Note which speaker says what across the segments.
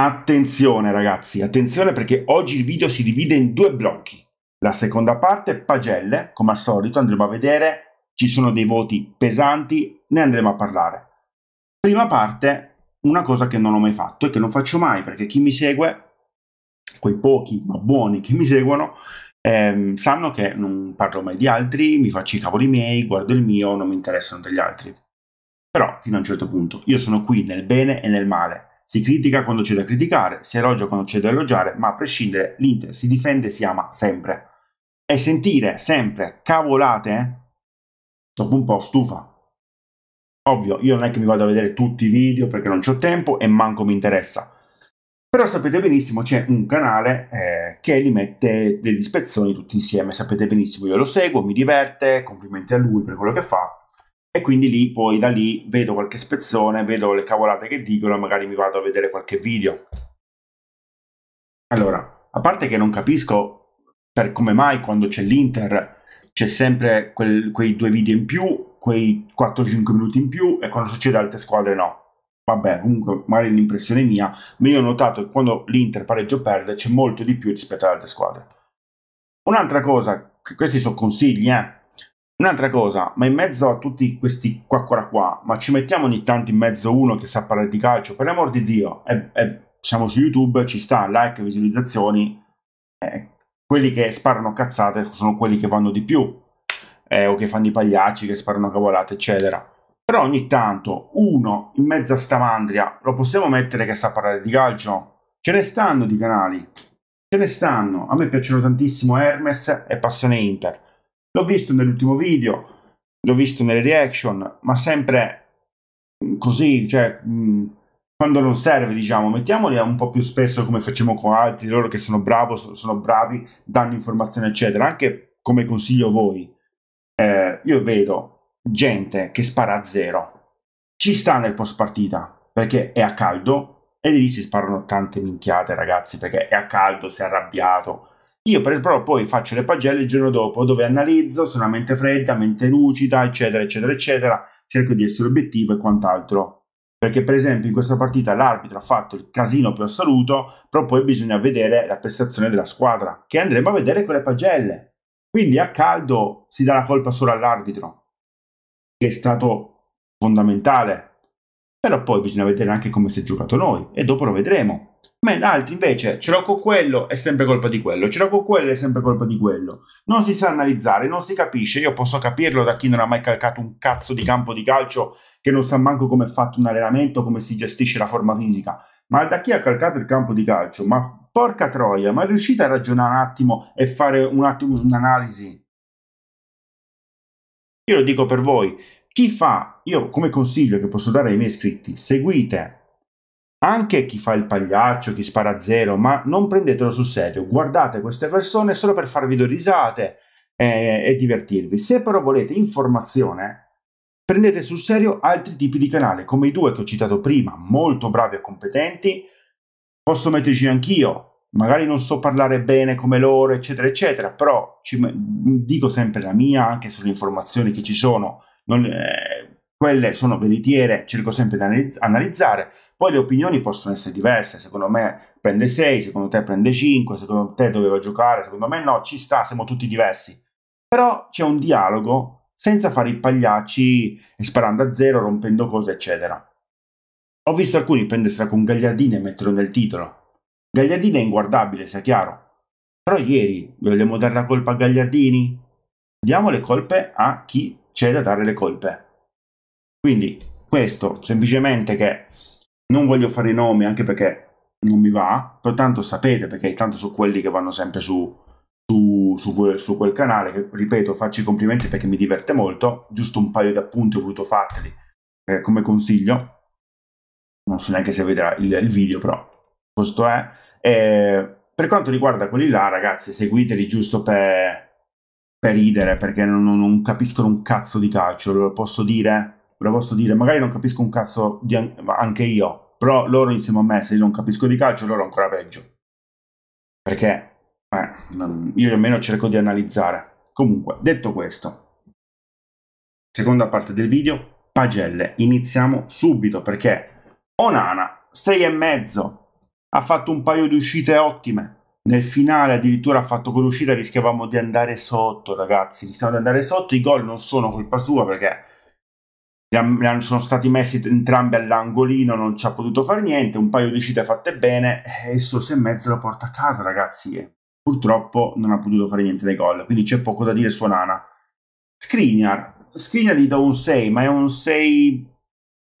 Speaker 1: Attenzione ragazzi, attenzione perché oggi il video si divide in due blocchi. La seconda parte, pagelle, come al solito andremo a vedere, ci sono dei voti pesanti, ne andremo a parlare. Prima parte, una cosa che non ho mai fatto e che non faccio mai perché chi mi segue, quei pochi ma buoni che mi seguono, ehm, sanno che non parlo mai di altri, mi faccio i cavoli miei, guardo il mio, non mi interessano degli altri. Però fino a un certo punto, io sono qui nel bene e nel male si critica quando c'è da criticare, si elogia quando c'è da elogiare, ma a prescindere l'Inter si difende e si ama sempre. E sentire sempre cavolate, eh, dopo un po' stufa. Ovvio, io non è che mi vado a vedere tutti i video perché non ho tempo e manco mi interessa. Però sapete benissimo c'è un canale eh, che li mette degli spezzoni tutti insieme, sapete benissimo, io lo seguo, mi diverte, complimenti a lui per quello che fa, e quindi lì poi da lì vedo qualche spezzone, vedo le cavolate che dicono e magari mi vado a vedere qualche video. Allora, a parte che non capisco per come mai quando c'è l'Inter c'è sempre quel, quei due video in più, quei 4-5 minuti in più e quando succede altre squadre no. Vabbè, comunque magari l'impressione mia, ma io ho notato che quando l'Inter pareggio perde c'è molto di più rispetto alle altre squadre. Un'altra cosa, questi sono consigli, eh, Un'altra cosa, ma in mezzo a tutti questi qua qua qua, ma ci mettiamo ogni tanto in mezzo uno che sa parlare di calcio, per l'amor di Dio, e, e, siamo su YouTube, ci sta, like, visualizzazioni, eh, quelli che sparano cazzate sono quelli che vanno di più, eh, o che fanno i pagliacci, che sparano cavolate, eccetera. Però ogni tanto uno in mezzo a sta mandria lo possiamo mettere che sa parlare di calcio? Ce ne stanno di canali, ce ne stanno. A me piacciono tantissimo Hermes e Passione Inter L'ho visto nell'ultimo video, l'ho visto nelle reaction, ma sempre mm, così, cioè mm, quando non serve, diciamo, mettiamoli un po' più spesso come facciamo con altri, loro che sono bravo, sono bravi, danno informazioni, eccetera, anche come consiglio voi. Eh, io vedo gente che spara a zero, ci sta nel post partita perché è a caldo e lì si sparano tante minchiate, ragazzi, perché è a caldo, si è arrabbiato, io però poi faccio le pagelle il giorno dopo dove analizzo sono una mente fredda, mente lucida, eccetera, eccetera, eccetera, cerco di essere obiettivo e quant'altro. Perché per esempio in questa partita l'arbitro ha fatto il casino più assoluto, però poi bisogna vedere la prestazione della squadra, che andremo a vedere con le pagelle. Quindi a caldo si dà la colpa solo all'arbitro, che è stato fondamentale. Però poi bisogna vedere anche come si è giocato noi e dopo lo vedremo. Ma altri invece ce l'ho con quello, è sempre colpa di quello, ce l'ho con quello, è sempre colpa di quello. Non si sa analizzare, non si capisce. Io posso capirlo da chi non ha mai calcato un cazzo di campo di calcio, che non sa manco come è fatto un allenamento, come si gestisce la forma fisica. Ma da chi ha calcato il campo di calcio, ma porca troia, ma riuscite a ragionare un attimo e fare un attimo un'analisi? Io lo dico per voi, chi fa, io come consiglio che posso dare ai miei iscritti, seguite anche chi fa il pagliaccio, chi spara a zero, ma non prendetelo sul serio. Guardate queste persone solo per farvi due risate e, eh, e divertirvi. Se però volete informazione, prendete sul serio altri tipi di canale, come i due che ho citato prima, molto bravi e competenti. Posso metterci anch'io, magari non so parlare bene come loro, eccetera, eccetera, però dico sempre la mia anche sulle informazioni che ci sono. Non, eh, quelle sono veritiere, cerco sempre di analizzare. Poi le opinioni possono essere diverse, secondo me prende 6, secondo te prende 5, secondo te doveva giocare, secondo me no, ci sta, siamo tutti diversi. Però c'è un dialogo senza fare i pagliacci sparando a zero, rompendo cose, eccetera. Ho visto alcuni prendersela con Gagliardini e metterlo nel titolo. Gagliardini è inguardabile, sia chiaro. Però ieri vogliamo dare la colpa a Gagliardini? Diamo le colpe a chi c'è da dare le colpe. Quindi questo, semplicemente che non voglio fare i nomi anche perché non mi va, pertanto sapete perché tanto sono quelli che vanno sempre su, su, su, quel, su quel canale, che, ripeto, faccio i complimenti perché mi diverte molto, giusto un paio di appunti ho voluto farteli eh, come consiglio, non so neanche se vedrà il, il video però, questo è. E per quanto riguarda quelli là, ragazzi, seguiteli giusto per, per ridere, perché non, non capiscono un cazzo di calcio, lo posso dire ve lo posso dire, magari non capisco un cazzo an- anche io, però loro insieme a me, se io non capisco di calcio, loro ancora peggio. Perché eh, non, io almeno cerco di analizzare. Comunque, detto questo, seconda parte del video, pagelle. Iniziamo subito perché
Speaker 2: Onana,
Speaker 1: 6 e mezzo, ha fatto un paio di uscite ottime. Nel finale addirittura ha fatto quell'uscita, rischiavamo di andare sotto, ragazzi, rischiavamo di andare sotto, i gol non sono colpa sua perché sono stati messi entrambi all'angolino, non ci ha potuto fare niente, un paio di uscite fatte bene e il Sosa e mezzo lo porta a casa ragazzi e purtroppo non ha potuto fare niente dei gol, quindi c'è poco da dire su Nana. Skriniar, Skriniar gli do un 6, ma è un 6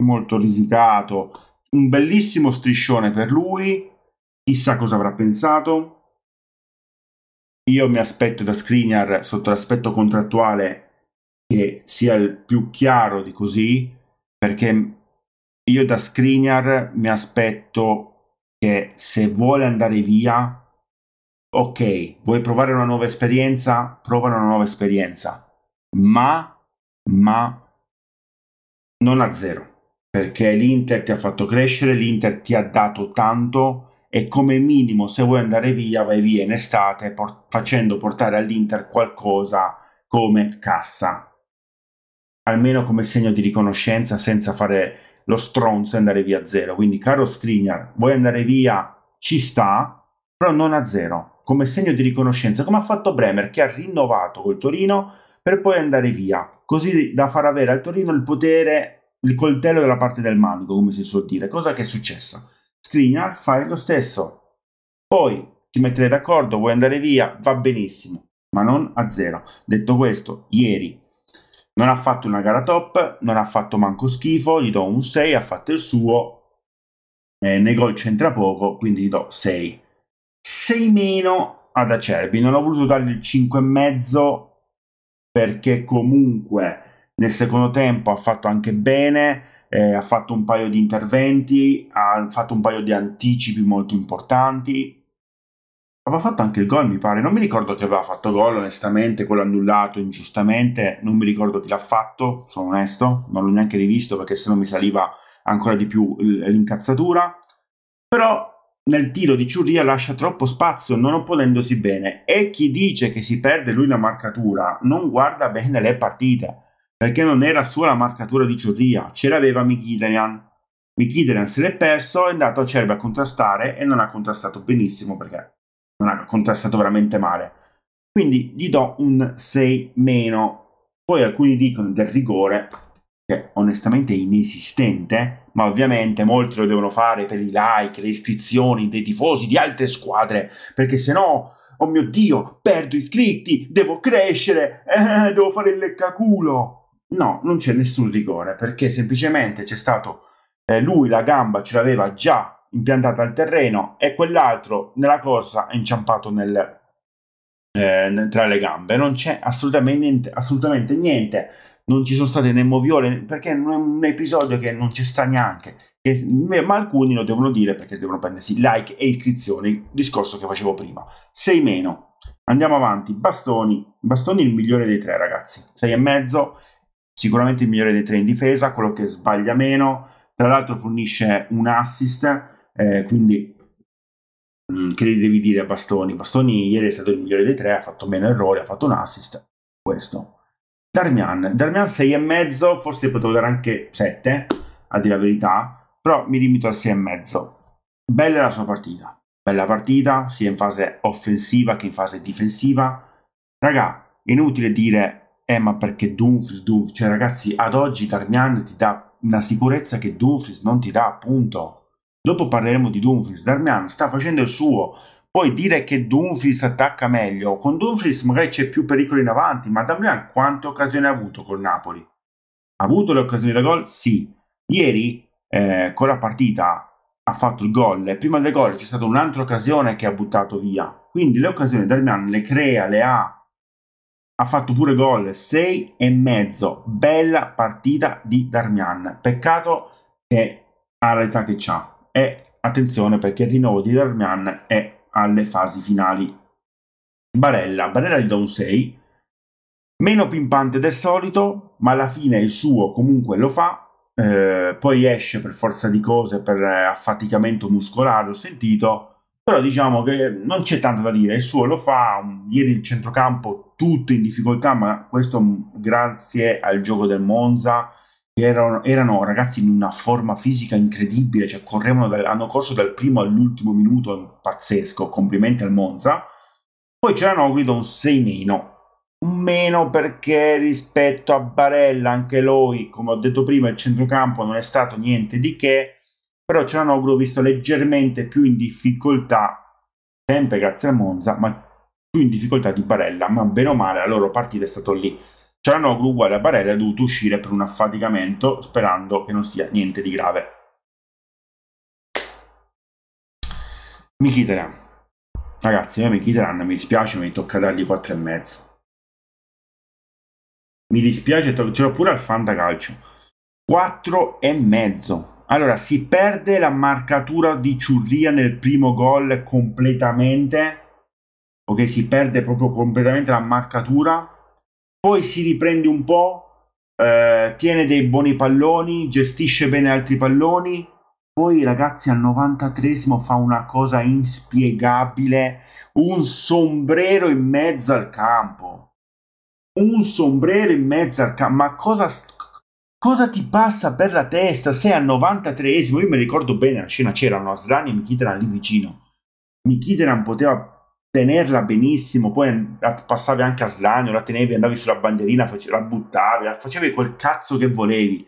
Speaker 1: molto risicato, un bellissimo striscione per lui, chissà cosa avrà pensato. Io mi aspetto da Skriniar sotto l'aspetto contrattuale che sia il più chiaro di così, perché io da Skriniar mi aspetto che se vuole andare via, ok, vuoi provare una nuova esperienza, prova una nuova esperienza, ma, ma non a zero, perché l'Inter ti ha fatto crescere, l'Inter ti ha dato tanto e come minimo se vuoi andare via, vai via in estate por- facendo portare all'Inter qualcosa come cassa, almeno come segno di riconoscenza senza fare lo stronzo e andare via a zero. Quindi, caro Skriniar, vuoi andare via? Ci sta, però non a zero, come segno di riconoscenza, come ha fatto Bremer che ha rinnovato col Torino per poi andare via, così da far avere al Torino il potere, il coltello della parte del manico, come si suol dire, cosa che è successo? Skriniar fa lo stesso. Poi ti metterei d'accordo, vuoi andare via, va benissimo, ma non a zero. Detto questo, ieri non ha fatto una gara top, non ha fatto manco schifo, gli do un 6, ha fatto il suo, eh, nei gol c'entra poco, quindi gli do 6. 6 meno ad Acerbi, non ho voluto dargli il 5,5 perché comunque nel secondo tempo ha fatto anche bene, eh, ha fatto un paio di interventi, ha fatto un paio di anticipi molto importanti, aveva fatto anche il gol, mi pare. Non mi ricordo chi aveva fatto gol, onestamente, quello annullato ingiustamente. Non mi ricordo chi l'ha fatto, sono onesto, non l'ho neanche rivisto perché se no mi saliva ancora di più l'incazzatura. Però nel tiro di Ciuria lascia troppo spazio, non opponendosi bene. E chi dice che si perde lui la marcatura non guarda bene le partite, perché non era sua la marcatura di Ciuria, ce l'aveva Michidrian. Michidrian se l'è perso, è andato a Cerbe a contrastare e non ha contrastato benissimo perché non ha contrastato veramente male. Quindi gli do un 6 meno. Poi alcuni dicono del rigore, che onestamente è inesistente, ma ovviamente molti lo devono fare per i like, le iscrizioni dei tifosi di altre squadre, perché se no, oh mio Dio, perdo iscritti, devo crescere, eh, devo fare il leccaculo. No, non c'è nessun rigore, perché semplicemente c'è stato... Eh, lui la gamba ce l'aveva già impiantata al terreno e quell'altro nella corsa è inciampato nel, eh, tra le gambe. Non c'è assolutamente niente, assolutamente niente. Non ci sono state né moviole perché è un episodio che non ci sta neanche. Che, ma alcuni lo devono dire perché devono prendersi like e iscrizioni. discorso che facevo prima. 6 meno. Andiamo avanti. Bastoni. Bastoni il migliore dei tre, ragazzi. 6 e mezzo. Sicuramente il migliore dei tre in difesa, quello che sbaglia meno. Tra l'altro fornisce un assist eh, quindi mh, mm, che devi dire a Bastoni? Bastoni ieri è stato il migliore dei tre, ha fatto meno errori, ha fatto un assist, questo. Darmian, Darmian 6,5, forse potevo dare anche 7, a dire la verità, però mi limito al 6,5. Bella la sua partita, bella partita, sia in fase offensiva che in fase difensiva. Raga, inutile dire, eh ma perché Dumfries, Dumfries, cioè ragazzi, ad oggi Darmian ti dà una sicurezza che Dumfries non ti dà, appunto. Dopo parleremo di Dumfries. Darmian sta facendo il suo. Poi dire che Dumfries attacca meglio. Con Dumfries magari c'è più pericolo in avanti, ma Darmian quante occasioni ha avuto col Napoli? Ha avuto le occasioni da gol? Sì. Ieri, eh, con la partita, ha fatto il gol. Prima del gol c'è stata un'altra occasione che ha buttato via. Quindi le occasioni Darmian le crea, le ha. Ha fatto pure gol, 6 e mezzo. Bella partita di Darmian. Peccato che ha l'età che ha e attenzione perché il rinnovo di Darmian è alle fasi finali. Barella, Barella gli do un 6, meno pimpante del solito, ma alla fine il suo comunque lo fa, eh, poi esce per forza di cose, per eh, affaticamento muscolare, ho sentito, però diciamo che non c'è tanto da dire, il suo lo fa, ieri il centrocampo tutto in difficoltà, ma questo grazie al gioco del Monza, erano, erano, ragazzi in una forma fisica incredibile, cioè correvano dal, hanno corso dal primo all'ultimo minuto, pazzesco, complimenti al Monza. Poi c'erano Guido un 6 meno, un meno perché rispetto a Barella, anche lui, come ho detto prima, il centrocampo non è stato niente di che, però c'erano ho visto leggermente più in difficoltà, sempre grazie al Monza, ma più in difficoltà di Barella, ma bene o male la loro partita è stata lì. Cialanoglu, uguale a Barella, è dovuto uscire per un affaticamento, sperando che non sia niente di grave. Mi chiederà. Ragazzi, mi chiederanno, mi dispiace, mi tocca dargli 4,5. Mi dispiace, ce l'ho pure al Fanta Fantacalcio. 4,5. Allora, si perde la marcatura di Ciurria nel primo gol completamente. Ok, si perde proprio completamente la marcatura poi si riprende un po', eh, tiene dei buoni palloni, gestisce bene altri palloni, poi ragazzi al 93 fa una cosa inspiegabile, un sombrero in mezzo al campo. Un sombrero in mezzo al campo, ma cosa, cosa ti passa per la testa se al 93 io mi ricordo bene la scena c'erano Asrani e Mkhitaryan lì vicino. Mkhitaryan poteva tenerla benissimo, poi passavi anche a slanio, la tenevi, andavi sulla bandierina, la buttavi, facevi quel cazzo che volevi,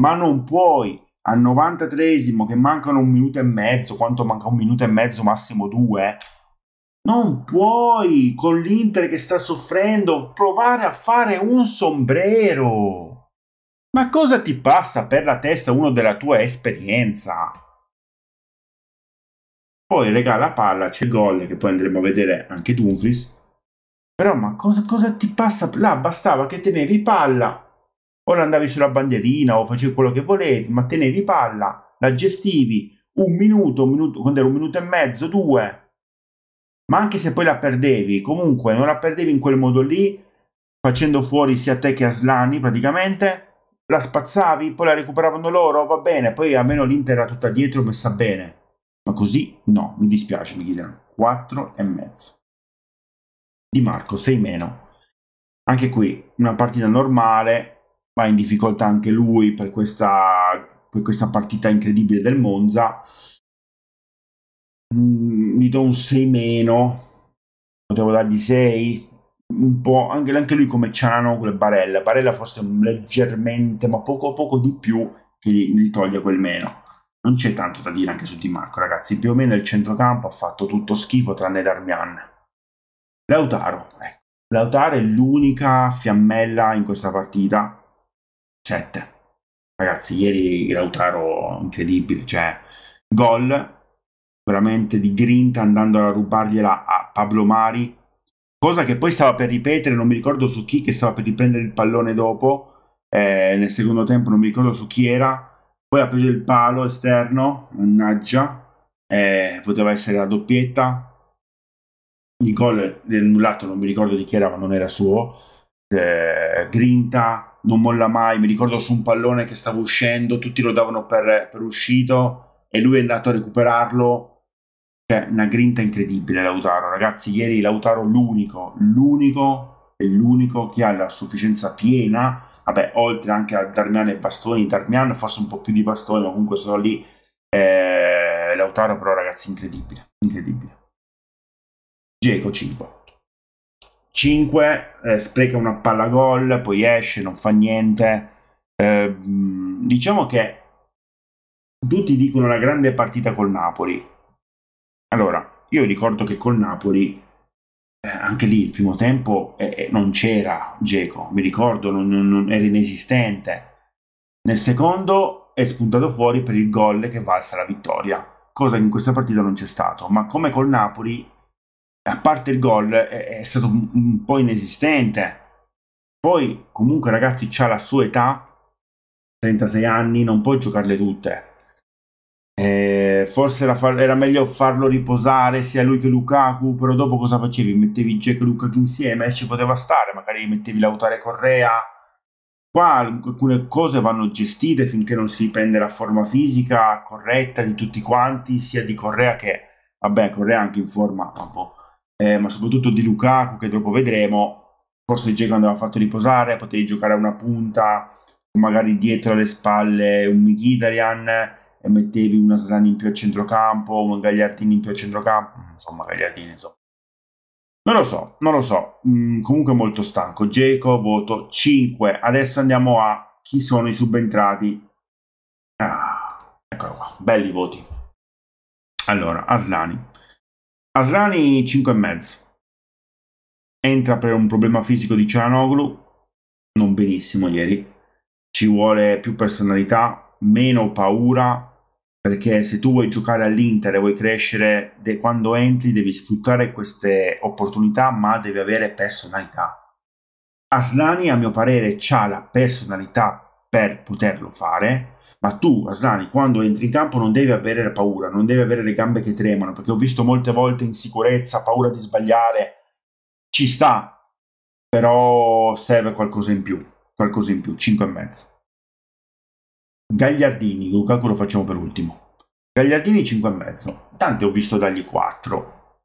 Speaker 1: ma non puoi al 93esimo che mancano un minuto e mezzo, quanto manca un minuto e mezzo, massimo due, non puoi con l'Inter che sta soffrendo provare a fare un sombrero. Ma cosa ti passa per la testa uno della tua esperienza? poi regala palla, c'è il gol che poi andremo a vedere anche Dumfries. Però ma cosa, cosa ti passa? Là bastava che tenevi palla, o la andavi sulla bandierina o facevi quello che volevi, ma tenevi palla, la gestivi un minuto, un minuto, quando era un minuto e mezzo, due. Ma anche se poi la perdevi, comunque non la perdevi in quel modo lì, facendo fuori sia te che Aslani praticamente, la spazzavi, poi la recuperavano loro, va bene, poi almeno l'Inter era tutta dietro messa bene ma così no, mi dispiace mi Michele, 4 e mezzo. Di Marco 6 meno. Anche qui una partita normale, va in difficoltà anche lui per questa, per questa partita incredibile del Monza. Mm, gli do un 6 meno, potevo dargli 6, un po' anche, anche lui come Ciano con le Barella. Barella forse leggermente, ma poco poco di più che gli toglie quel meno. Non c'è tanto da dire anche su Di Marco, ragazzi. Più o meno il centrocampo ha fatto tutto schifo tranne Darmian. Lautaro, ecco. Lautaro è l'unica fiammella in questa partita. 7. Ragazzi, ieri Lautaro incredibile, cioè gol veramente di grinta andando a rubargliela a Pablo Mari, cosa che poi stava per ripetere, non mi ricordo su chi, che stava per riprendere il pallone dopo, eh, nel secondo tempo non mi ricordo su chi era, poi ha preso il palo esterno, mannaggia, eh, poteva essere la doppietta. Il gol del nullato non mi ricordo di chi era, ma non era suo. Eh, grinta, non molla mai. Mi ricordo su un pallone che stava uscendo, tutti lo davano per, per uscito e lui è andato a recuperarlo cioè, una grinta incredibile Lautaro, ragazzi, ieri Lautaro l'unico, l'unico e l'unico che ha la sufficienza piena vabbè, oltre anche a Darmian e Bastoni, Darmian forse un po' più di Bastoni, ma comunque sono lì. Eh, Lautaro però ragazzi incredibile, incredibile. Geco 5. 5 eh, spreca una palla gol, poi esce, non fa niente. Eh, diciamo che tutti dicono la grande partita col Napoli. Allora, io ricordo che col Napoli eh, anche lì il primo tempo eh, eh non c'era Geco, mi ricordo, non, non, era inesistente. Nel secondo è spuntato fuori per il gol che valsa la vittoria, cosa che in questa partita non c'è stato, ma come col Napoli, a parte il gol, è, è stato un, un po' inesistente. Poi comunque ragazzi c'ha la sua età, 36 anni, non puoi giocarle tutte. Eh, forse era, far, era, meglio farlo riposare sia lui che Lukaku, però dopo cosa facevi? Mettevi Jack e Lukaku insieme? Ci poteva stare, magari mettevi Lautare Correa. Qua alcune cose vanno gestite finché non si prende la forma fisica corretta di tutti quanti, sia di Correa che, vabbè, Correa anche in forma, ma, boh, eh, ma soprattutto di Lukaku che dopo vedremo. Forse Jack andava fatto riposare, potevi giocare a una punta, magari dietro alle spalle un Mkhitaryan e mettevi una Slani in più a centrocampo, un Gagliardini in più a centrocampo, mm, insomma Gagliardini insomma. Non lo so, non lo so, mm, comunque molto stanco. Geco, voto 5. Adesso andiamo a chi sono i subentrati. Ah, eccolo qua, belli voti. Allora, Aslani. Aslani 5 e mezzo. Entra per un problema fisico di Cianoglu, non benissimo ieri. Ci vuole più personalità, meno paura, perché se tu vuoi giocare all'Inter e vuoi crescere, de- quando entri devi sfruttare queste opportunità, ma devi avere personalità. Aslani, a mio parere, ha la personalità per poterlo fare, ma tu, Aslani, quando entri in campo non devi avere paura, non devi avere le gambe che tremano, perché ho visto molte volte insicurezza, paura di sbagliare, ci sta, però serve qualcosa in più, qualcosa in più, 5 e mezzo. Gagliardini, Lukaku lo facciamo per ultimo. Gagliardini 5,5. Tante ho visto dagli 4.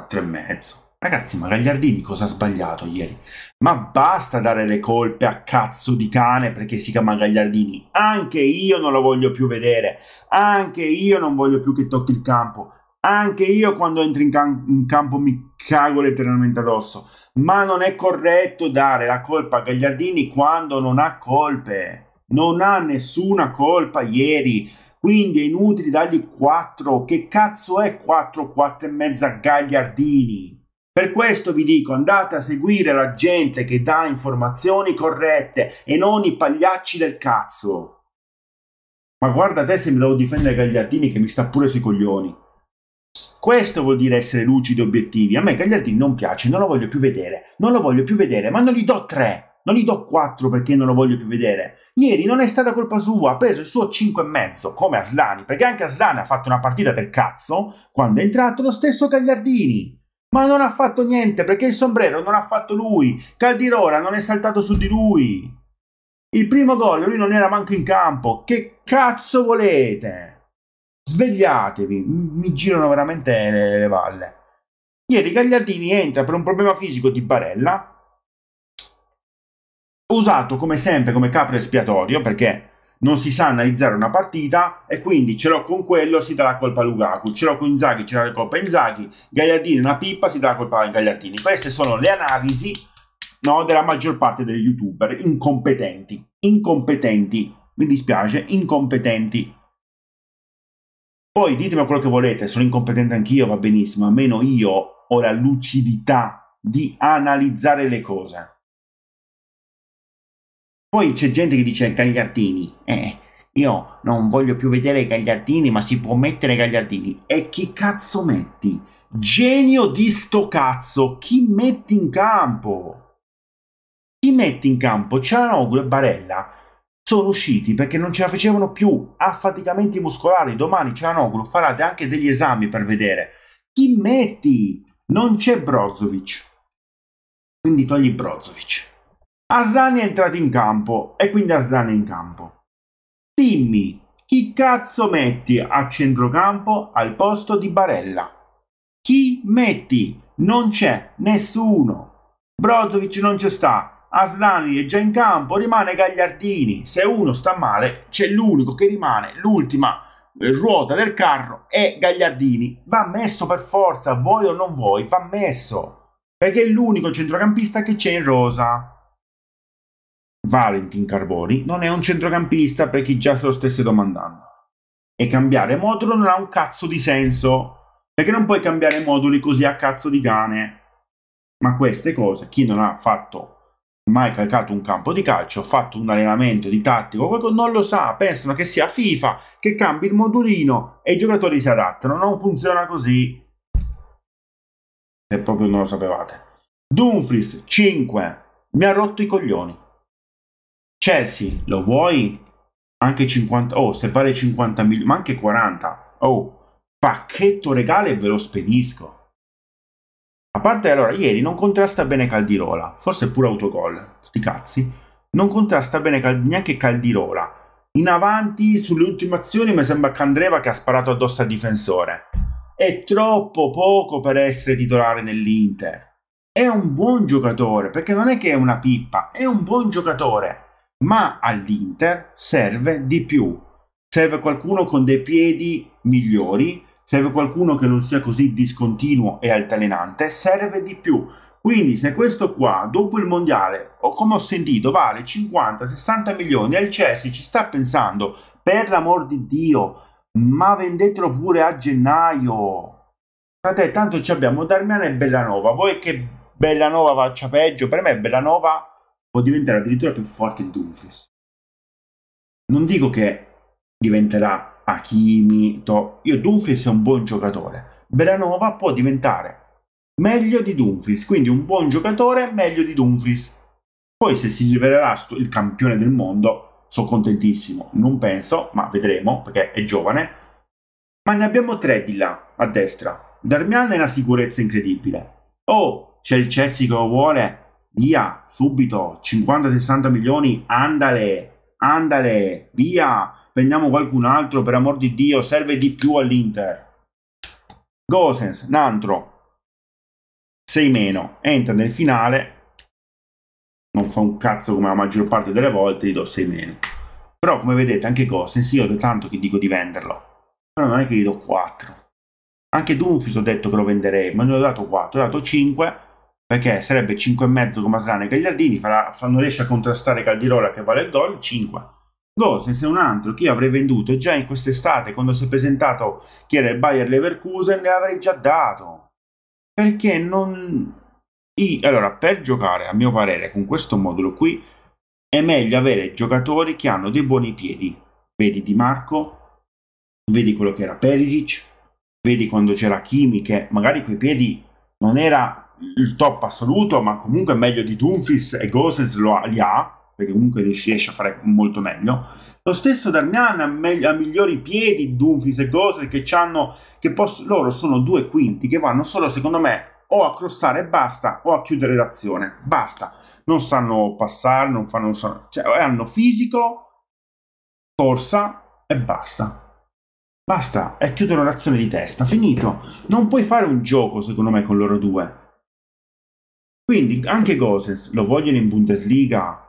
Speaker 1: 4,5. Ragazzi, ma Gagliardini cosa ha sbagliato ieri? Ma basta dare le colpe a cazzo di cane perché si chiama Gagliardini. Anche io non lo voglio più vedere. Anche io non voglio più che tocchi il campo. Anche io quando entro in, cam in, campo mi cago letteralmente addosso. Ma non è corretto dare la colpa a Gagliardini quando non ha colpe non ha nessuna colpa ieri, quindi è inutile dargli 4. Che cazzo è 4, 4 e mezza gagliardini? Per questo vi dico andate a seguire la gente che dà informazioni corrette e non i pagliacci del cazzo. Ma guarda te se mi devo difendere Gagliardini che mi sta pure sui coglioni. Questo vuol dire essere lucidi e obiettivi. A me Gagliardini non piace, non lo voglio più vedere. Non lo voglio più vedere, ma non gli do tre. Non gli do quattro perché non lo voglio più vedere. Ieri non è stata colpa sua, ha preso il suo 5,5 come Aslani, perché anche Aslani ha fatto una partita del cazzo quando è entrato lo stesso Cagliardini. Ma non ha fatto niente perché il sombrero non ha fatto lui, Caldirora non è saltato su di lui. Il primo gol lui non era manco in campo. Che cazzo volete? Svegliatevi, mi, mi girano veramente le, le valle. Ieri Gagliardini entra per un problema fisico di Barella usato come sempre come capro espiatorio perché non si sa analizzare una partita e quindi ce l'ho con quello, si dà la colpa a Lukaku, ce l'ho con Inzaghi, ce l'ha la colpa a Inzaghi, Gagliardini una pippa, si dà la colpa a Gagliardini. Queste sono le analisi no, della maggior parte degli youtuber, incompetenti, incompetenti, mi dispiace, incompetenti. Poi ditemi quello che volete, sono incompetente anch'io, va benissimo, almeno io ho la lucidità di analizzare le cose. Poi c'è gente che dice Gagliardini, eh, io non voglio più vedere Gagliardini, ma si può mettere Gagliardini. E chi cazzo metti? Genio di sto cazzo, chi metti in campo? Chi metti in campo? Cianoglu e Barella sono usciti perché non ce la facevano più, affaticamenti muscolari. Domani Cianoglu farà anche degli esami per vedere. Chi metti? Non c'è Brozovic. Quindi togli Brozovic. Asani è entrato in campo e quindi Asani è in campo. Dimmi, chi cazzo metti a centrocampo al posto di Barella? Chi metti? Non c'è nessuno. Brozovic non ci sta. Aslani è già in campo, rimane Gagliardini. Se uno sta male, c'è l'unico che rimane, l'ultima ruota del carro è Gagliardini. Va messo per forza, vuoi o non vuoi, va messo. Perché è l'unico centrocampista che c'è in rosa. Valentin Carboni non è un centrocampista per chi già se lo stesse domandando. E cambiare modulo non ha un cazzo di senso, perché non puoi cambiare moduli così a cazzo di cane. Ma queste cose, chi non ha fatto mai calcato un campo di calcio, fatto un allenamento di tattico, non lo sa, pensano che sia FIFA, che cambi il modulino e i giocatori si adattano, non funziona così. Se proprio non lo sapevate. Dumfries 5 mi ha rotto i coglioni. Chelsea, lo vuoi? Anche 50, oh, se vale 50 milioni, ma anche 40. Oh, pacchetto regale e ve lo spedisco. A parte allora, ieri non contrasta bene Caldirola, forse pure autogol, sti cazzi. Non contrasta bene cal neanche Caldirola. In avanti, sulle ultime azioni, mi sembra Candreva che ha sparato addosso al difensore. È troppo poco per essere titolare nell'Inter. È un buon giocatore, perché non è che è una pippa, è un buon giocatore ma all'Inter serve di più. Serve qualcuno con dei piedi migliori, serve qualcuno che non sia così discontinuo e altalenante, serve di più. Quindi se questo qua, dopo il mondiale, o come ho sentito, vale 50-60 milioni, il Chelsea ci sta pensando, per l'amor di Dio, ma vendetelo pure a gennaio. Frate, tanto ci abbiamo Darmian e Bellanova, voi che Bellanova faccia peggio, per me Bellanova può diventare addirittura più forte di Dumfries. Non dico che diventerà Hakimi, to... io Dumfries è un buon giocatore, Belanova può diventare meglio di Dumfries, quindi un buon giocatore meglio di Dumfries. Poi se si rivelerà il campione del mondo, sono contentissimo, non penso, ma vedremo perché è giovane. Ma ne abbiamo tre di là, a destra. Darmian è una sicurezza incredibile. Oh, c'è il Chelsea che lo vuole, via, subito, 50-60 milioni, andale, andale, via, prendiamo qualcun altro, per amor di Dio, serve di più all'Inter. Gosens, Nantro, 6 meno, entra nel finale, non fa un cazzo come la maggior parte delle volte, gli do 6 meno. Però come vedete anche Gosens, io da tanto che dico di venderlo, però non è che gli do 4. Anche Dumfries ho detto che lo venderei, ma gli ho dato 4, ho dato 5, perché sarebbe 5,5 come Asrane e Gagliardini, farà, non riesce a contrastare Caldirola che vale il gol, 5. Gosens boh, se un altro che io avrei venduto già in quest'estate quando si è presentato chi era il Bayer Leverkusen, ne avrei già dato. Perché non... I... Allora, per giocare, a mio parere, con questo modulo qui, è meglio avere giocatori che hanno dei buoni piedi. Vedi Di Marco, vedi quello che era Perisic, vedi quando c'era Kimi che magari coi piedi non era il top assoluto, ma comunque meglio di Dumfries e Gosens lo, li ha, perché comunque riesce, a fare molto meglio. Lo stesso Darmian ha, me- ha migliori piedi, Dumfries e Gosens, che, che poss- loro sono due quinti, che vanno solo, secondo me, o a crossare e basta, o a chiudere l'azione, basta. Non sanno passare, non fanno, sanno, cioè, hanno fisico, corsa e basta. Basta, è chiudere l'azione di testa, finito. Non puoi fare un gioco, secondo me, con loro due. Quindi anche Gosens lo vogliono in Bundesliga.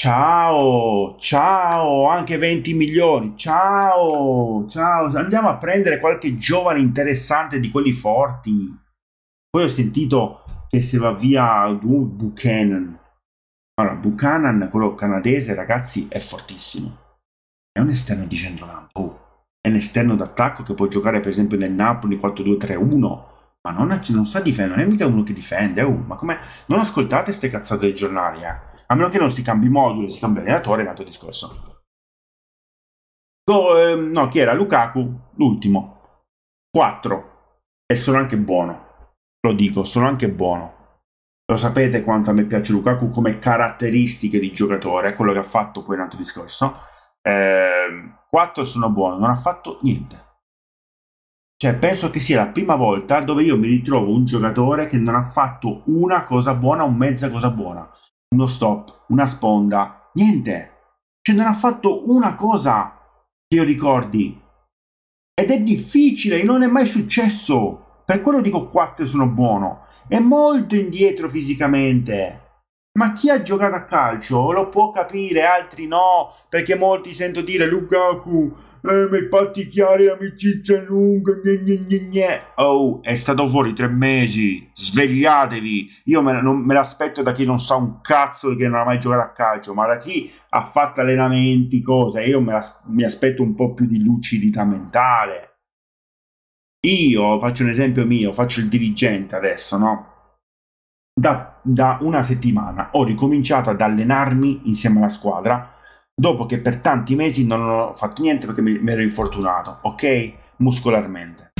Speaker 1: Ciao, ciao, anche 20 milioni. Ciao, ciao. Andiamo a prendere qualche giovane interessante di quelli forti. Poi ho sentito che se va via Buchanan. Allora, Buchanan, quello canadese, ragazzi, è fortissimo. È un esterno di centrocampo. È un esterno d'attacco che può giocare per esempio nel Napoli 4-2-3-1 ma non, non sa difendere, non è mica uno che difende, uh, ma come... Non ascoltate queste cazzate dei giornali, eh. A meno che non si cambi modulo, si cambia allenatore, è un altro discorso. Go, eh, no, chi era? Lukaku, l'ultimo. 4. E sono anche buono. Lo dico, sono anche buono. Lo sapete quanto a me piace Lukaku come caratteristiche di giocatore, quello che ha fatto poi è un altro discorso. Eh, 4 sono buono, non ha fatto niente cioè, penso che sia la prima volta dove io mi ritrovo un giocatore che non ha fatto una cosa buona o mezza cosa buona. Uno stop, una sponda, niente. Cioè, non ha fatto una cosa che io ricordi. Ed è difficile, non è mai successo. Per quello dico 4 sono buono. È molto indietro fisicamente. Ma chi ha giocato a calcio lo può capire, altri no, perché molti sento dire Lukaku eh, patti chiari, amicizie lunghe, gne, gne, gne. Oh, è stato fuori tre mesi, svegliatevi. Io me, non, me l'aspetto da chi non sa un cazzo e che non ha mai giocato a calcio, ma da chi ha fatto allenamenti, cose. Io me la, mi aspetto un po' più di lucidità mentale. Io faccio un esempio mio, faccio il dirigente adesso, no? Da, da una settimana ho ricominciato ad allenarmi insieme alla squadra dopo che per tanti mesi non ho fatto niente perché mi, mi ero infortunato, ok? Muscolarmente.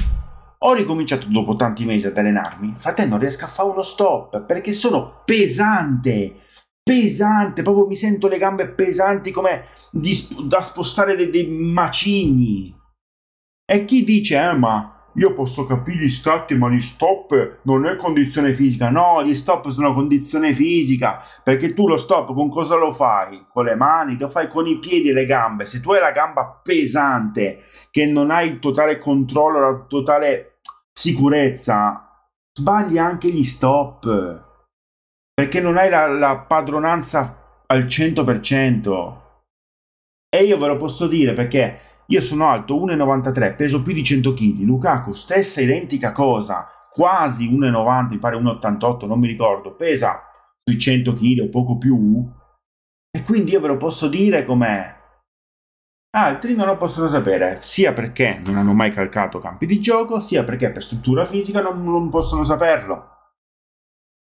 Speaker 1: Ho ricominciato dopo tanti mesi ad allenarmi, fratello non riesco a fare uno stop perché sono pesante, pesante, proprio mi sento le gambe pesanti come di, da spostare dei, dei macigni. E chi dice, eh ma io posso capire gli scatti, ma gli stop non è condizione fisica. No, gli stop sono condizione fisica. Perché tu lo stop con cosa lo fai? Con le mani, lo fai con i piedi e le gambe. Se tu hai la gamba pesante, che non hai il totale controllo, la totale sicurezza, sbagli anche gli stop. Perché non hai la, la padronanza al 100%. E io ve lo posso dire perché io sono alto 1,93, peso più di 100 kg. Lukaku, stessa identica cosa, quasi 1,90, mi pare 1,88, non mi ricordo, pesa sui 100 kg o poco più. E quindi io ve lo posso dire com'è. Altri ah, non lo possono sapere, sia perché non hanno mai calcato campi di gioco, sia perché per struttura fisica non, non possono saperlo.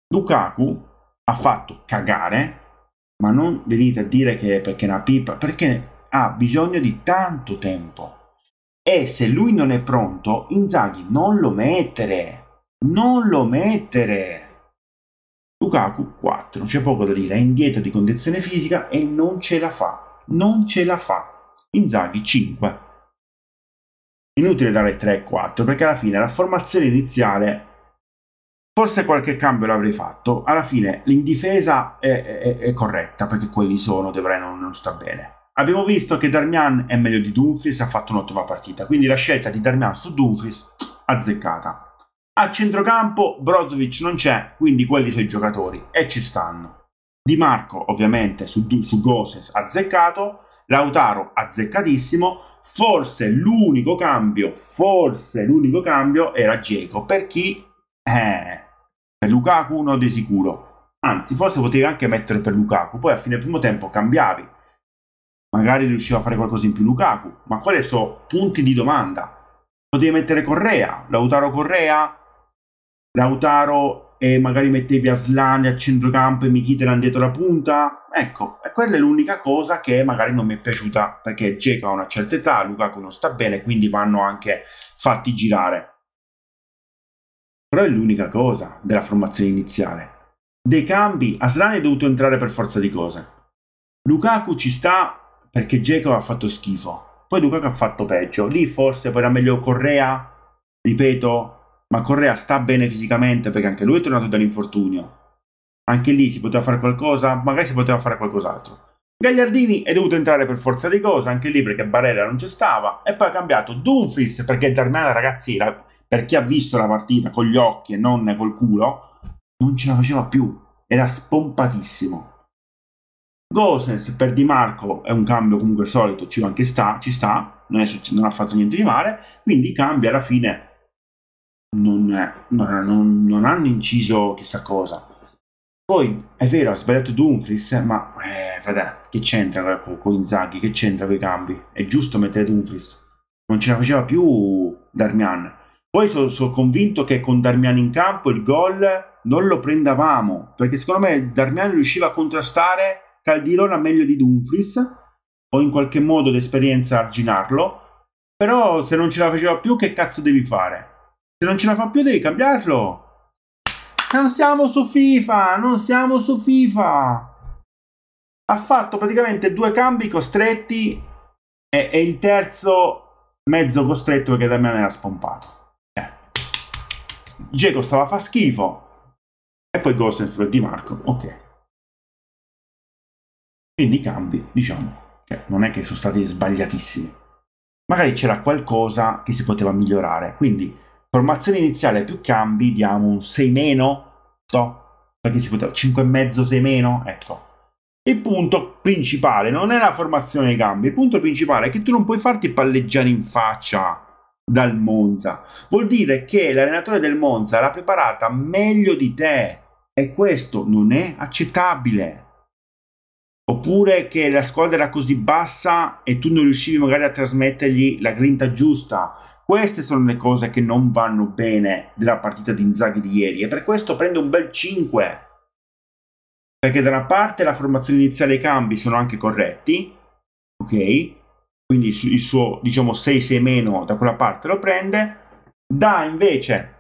Speaker 1: Lukaku ha fatto cagare, ma non venite a dire che è perché è una pipa, perché ha bisogno di tanto tempo. E se lui non è pronto, Inzaghi non lo mettere. Non lo mettere. Lukaku 4, c'è poco da dire, è indietro di condizione fisica e non ce la fa. Non ce la fa. Inzaghi 5. Inutile dare 3 e 4 perché alla fine la formazione iniziale Forse qualche cambio l'avrei fatto. Alla fine l'indifesa è, è, è, corretta perché quelli sono, De Bruyne non, non sta bene. Abbiamo visto che Darmian è meglio di Dumfries, ha fatto un'ottima partita, quindi la scelta di Darmian su Dumfries azzeccata. A centrocampo Brozovic non c'è, quindi quelli sono i giocatori e ci stanno. Di Marco ovviamente su, su Goses azzeccato, Lautaro azzeccatissimo, forse l'unico cambio, forse l'unico cambio era Geco, per chi? Eh, per Lukaku no di sicuro. Anzi, forse potevi anche mettere per Lukaku, poi a fine primo tempo cambiavi magari riusciva a fare qualcosa in più Lukaku, ma quali sono punti di domanda? Potevi mettere Correa, Lautaro Correa, Lautaro e magari mettevi Aslani a centrocampo e Michitelan dietro la punta, ecco, quella è l'unica cosa che magari non mi è piaciuta, perché Dzeko ha una certa età, Lukaku non sta bene, quindi vanno anche fatti girare. Però è l'unica cosa della formazione iniziale. Dei cambi, Aslani è dovuto entrare per forza di cose. Lukaku ci sta perché Jacob ha fatto schifo. Poi Lukaku ha fatto peggio. Lì forse poi era meglio Correa, ripeto, ma Correa sta bene fisicamente perché anche lui è tornato dall'infortunio. Anche lì si poteva fare qualcosa, magari si poteva fare qualcos'altro. Gagliardini è dovuto entrare per forza di cosa, anche lì perché Barella non ci stava, e poi ha cambiato Dumfries perché Darmian, ragazzi, la, per chi ha visto la partita con gli occhi e non col culo, non ce la faceva più, era spompatissimo. Gosens per Di Marco è un cambio comunque solito, ci, anche sta, ci sta, non, è, non ha fatto niente di male, quindi i cambi alla fine non, non, non, non, hanno inciso chissà cosa. Poi è vero, ha sbagliato Dumfries, ma eh, frate, che c'entra con, con Inzaghi? Che c'entra con i cambi? È giusto mettere Dumfries, non ce la faceva più Darmian. Poi sono so convinto che con Darmian in campo il gol non lo prendavamo, perché secondo me Darmian riusciva a contrastare Caldirona meglio di Dumfries o in qualche modo d'esperienza arginarlo, però se non ce la faceva più che cazzo devi fare? Se non ce la fa più devi cambiarlo. Non siamo su FIFA, non siamo su FIFA. Ha fatto praticamente due cambi costretti e, e il terzo mezzo costretto perché Damiano era spompato. Eh. Geco stava a fa schifo e poi Gosens per Di Marco. Ok. Quindi i cambi diciamo che non è che sono stati sbagliatissimi. Magari c'era qualcosa che si poteva migliorare, quindi formazione iniziale più cambi diamo un 6 meno, no? Perché si poteva 5,5, 6 meno, ecco. Il punto principale non è la formazione dei cambi, il punto principale è che tu non puoi farti palleggiare in faccia dal Monza. Vuol dire che l'allenatore del Monza l'ha preparata meglio di te e questo non è accettabile oppure che la squadra era così bassa e tu non riuscivi magari a trasmettergli la grinta giusta. Queste sono le cose che non vanno bene della partita di Inzaghi di ieri e per questo prende un bel 5. Perché da una parte la formazione iniziale e i cambi sono anche corretti, ok? Quindi il suo diciamo 6-6 meno da quella parte lo prende, Da invece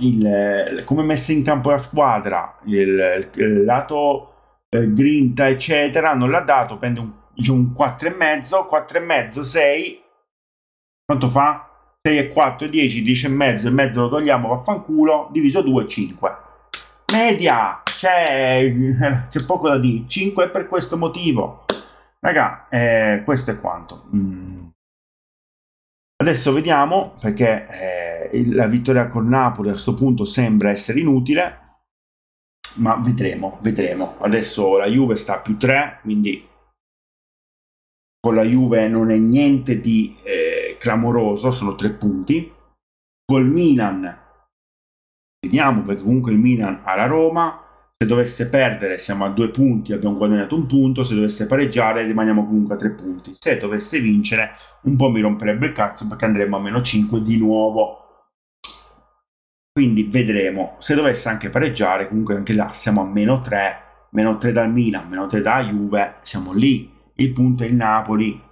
Speaker 1: il, come messa in campo la squadra, il, il lato eh, grinta, eccetera, non l'ha dato, prende un, diciamo, un 4,5, 4,5, 6, quanto fa? 6 e 4, 10, 10 e mezzo, e mezzo lo togliamo, vaffanculo, diviso 2, 5. Media, c'è, c'è poco da dire, 5 per questo motivo. Raga, eh, questo è quanto. Mm. Adesso vediamo perché eh, la vittoria con Napoli a questo punto sembra essere inutile ma vedremo, vedremo. Adesso la Juve sta a più 3, quindi con la Juve non è niente di eh, clamoroso, sono tre punti. Col Milan, vediamo perché comunque il Milan ha la Roma, se dovesse perdere siamo a due punti, abbiamo guadagnato un punto, se dovesse pareggiare rimaniamo comunque a tre punti, se dovesse vincere un po' mi romperebbe il cazzo perché andremo a meno 5 di nuovo quindi vedremo se dovesse anche pareggiare comunque anche là siamo a meno 3 meno 3 dal Milan meno 3 da Juve siamo lì il punto è il Napoli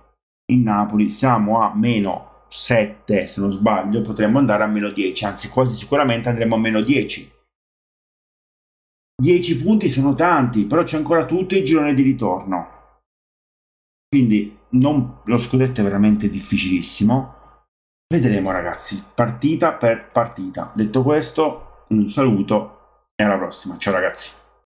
Speaker 1: in Napoli siamo a meno 7 se non sbaglio potremmo andare a meno 10 anzi quasi sicuramente andremo a meno 10 10 punti sono tanti però c'è ancora tutto il girone di ritorno quindi non, lo scudetto è veramente difficilissimo Vedremo ragazzi, partita per partita. Detto questo, un saluto e alla prossima. Ciao ragazzi.